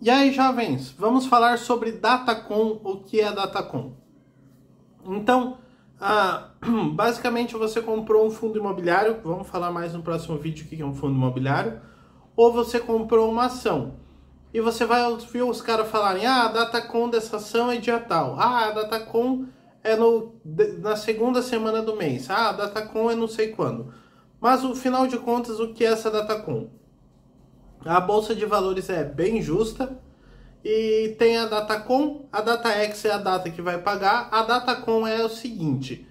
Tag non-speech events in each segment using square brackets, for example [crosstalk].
E aí, jovens, vamos falar sobre Datacom, o que é Datacom. Então, ah, [clears throat] basicamente você comprou um fundo imobiliário, vamos falar mais no próximo vídeo o que é um fundo imobiliário, ou você comprou uma ação. E você vai ouvir os caras falarem, ah, a Datacom dessa ação é dia tal, ah, a Datacom é no, na segunda semana do mês, ah, a Datacom é não sei quando. Mas, no final de contas, o que é essa Datacom? A bolsa de valores é bem justa e tem a com, a DataX é a data que vai pagar. A com é o seguinte: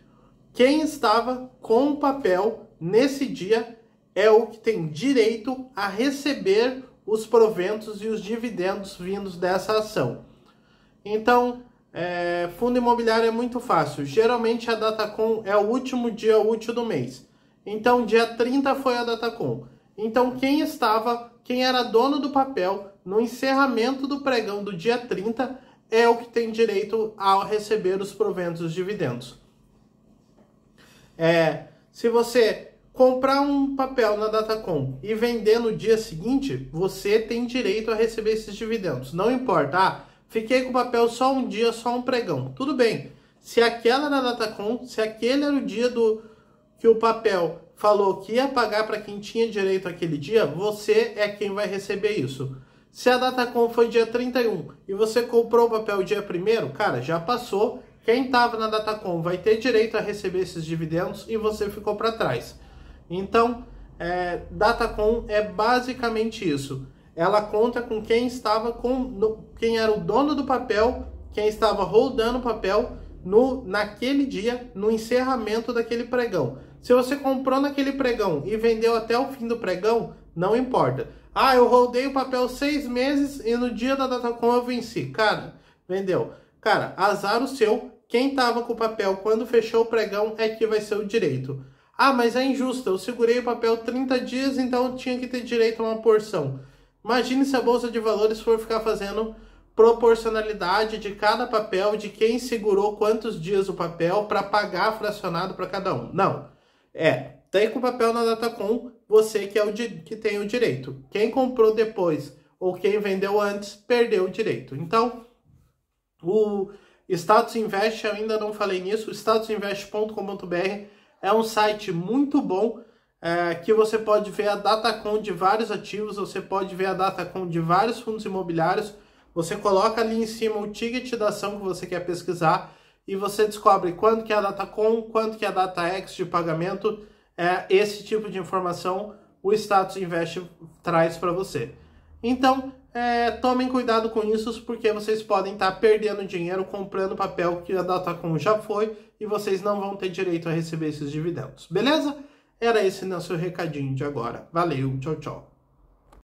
quem estava com o papel nesse dia é o que tem direito a receber os proventos e os dividendos vindos dessa ação. Então, é, fundo imobiliário é muito fácil. Geralmente a com é o último dia útil do mês. Então, dia 30 foi a com. Então, quem estava, quem era dono do papel no encerramento do pregão do dia 30 é o que tem direito a receber os proventos dos dividendos. É, se você comprar um papel na Datacom e vender no dia seguinte, você tem direito a receber esses dividendos. Não importa, ah, fiquei com o papel só um dia, só um pregão. Tudo bem. Se aquela era a Datacom, se aquele era o dia do que o papel falou que ia pagar para quem tinha direito aquele dia, você é quem vai receber isso. Se a Datacom foi dia 31 e você comprou o papel dia 1 cara, já passou. Quem estava na Datacom vai ter direito a receber esses dividendos e você ficou para trás. Então, é, Datacom é basicamente isso. Ela conta com quem estava com no, quem era o dono do papel, quem estava rodando o papel no naquele dia, no encerramento daquele pregão. Se você comprou naquele pregão e vendeu até o fim do pregão, não importa. Ah, eu rodei o papel seis meses e no dia da Datacom eu venci. Cara, vendeu. Cara, azar o seu. Quem tava com o papel quando fechou o pregão é que vai ser o direito. Ah, mas é injusto. Eu segurei o papel 30 dias, então eu tinha que ter direito a uma porção. Imagine se a bolsa de valores for ficar fazendo proporcionalidade de cada papel, de quem segurou quantos dias o papel para pagar fracionado para cada um. Não. É, tem com papel na com você que, é o que tem o direito. Quem comprou depois ou quem vendeu antes perdeu o direito. Então, o Status Invest, ainda não falei nisso, statusinvest.com.br é um site muito bom é, que você pode ver a com de vários ativos, você pode ver a com de vários fundos imobiliários, você coloca ali em cima o ticket da ação que você quer pesquisar, e você descobre quando que é a data com, quanto que é a data ex de pagamento, é esse tipo de informação o status invest traz para você. Então, é, tomem cuidado com isso, porque vocês podem estar tá perdendo dinheiro comprando papel que a com já foi e vocês não vão ter direito a receber esses dividendos, beleza? Era esse nosso recadinho de agora. Valeu, tchau, tchau.